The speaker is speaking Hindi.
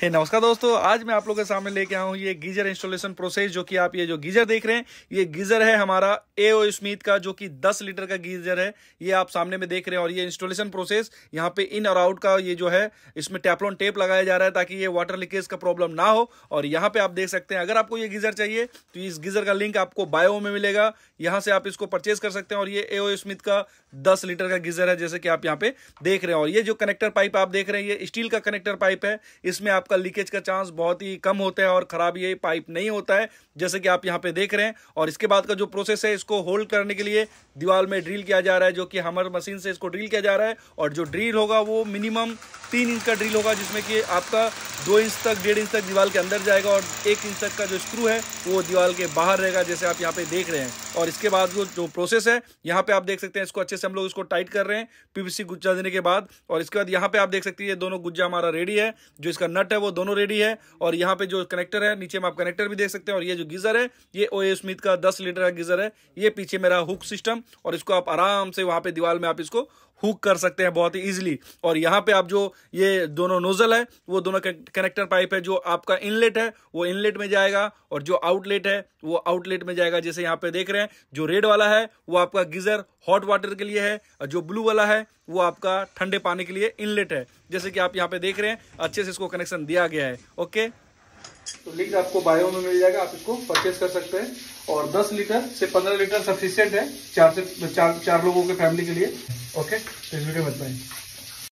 हे hey, नमस्कार दोस्तों आज मैं आप लोगों के सामने लेके आया हूँ ये गीजर इंस्टॉलेशन प्रोसेस जो कि आप ये जो गीजर देख रहे हैं ये गीजर है हमारा ए ओ स्मिथ का जो कि 10 लीटर का गीजर है ये आप सामने में देख रहे हैं और ये इंस्टॉलेशन प्रोसेस यहाँ पे इन और आउट का ये जो है इसमें टेपलॉन टेप लगाया जा रहा है ताकि ये वाटर लीकेज का प्रॉब्लम ना हो और यहाँ पे आप देख सकते हैं अगर आपको ये गीजर चाहिए तो इस गीजर का लिंक आपको बायो में मिलेगा यहाँ से आप इसको परचेज कर सकते हैं और ये ए ओ स्मिथ का दस लीटर का गीजर है जैसे कि आप यहाँ पे देख रहे हैं और ये जो कनेक्टर पाइप आप देख रहे हैं ये स्टील का कनेक्टर पाइप है इसमें आप आपका लीकेज का चांस बहुत ही कम होता है और ख़राब ये पाइप नहीं होता है जैसे कि आप यहाँ पे देख रहे हैं और इसके बाद का जो प्रोसेस है इसको होल्ड करने के लिए दीवार में ड्रिल किया जा रहा है जो कि हमर मशीन से इसको ड्रिल किया जा रहा है और जो ड्रिल होगा वो मिनिमम तीन इंच का ड्रिल होगा जिसमें कि आपका दो इंच तक डेढ़ इंच तक दीवार के अंदर जाएगा और एक इंच तक का जो स्क्रू है वो दीवार के बाहर रहेगा जैसे आप यहाँ पे देख रहे हैं और इसके बाद वो जो प्रोसेस है यहाँ पे आप देख सकते हैं इसको अच्छे से हम लोग इसको टाइट कर रहे हैं पीवीसी गुज्जा देने के बाद और इसके बाद यहाँ पे आप देख सकते हैं ये दोनों गुज्जा हमारा रेडी है जो इसका नट है वो दोनों रेडी है और यहाँ पे जो कनेक्टर है नीचे में आप कनेक्टर भी देख सकते हैं और ये जो गीजर है ये ओ स्मिथ का दस लीटर का गीजर है ये पीछे मेरा हुक सिस्टम और इसको आप आराम से वहाँ पे दीवार में आप इसको हुक कर सकते हैं बहुत ही ईजिली और यहाँ पे आप जो ये दोनों नोजल है वो दोनों कनेक्टर पाइप है जो आपका इनलेट है वो इनलेट में जाएगा और जो आउटलेट है वो आउटलेट में जाएगा जैसे यहाँ पे देख रहे हैं जो रेड वाला है वो आपका गीजर हॉट वाटर के लिए है और जो ब्लू वाला है वो आपका ठंडे पानी के लिए इनलेट है जैसे कि आप यहाँ पे देख रहे हैं अच्छे से इसको कनेक्शन दिया गया है ओके तो लिंक आपको बायो में मिल जाएगा आप इसको परचेज कर सकते हैं और 10 लीटर से 15 लीटर सफिशियंट है चार से चार चार लोगों के फैमिली के लिए ओके तो इस वीडियो बताएंगे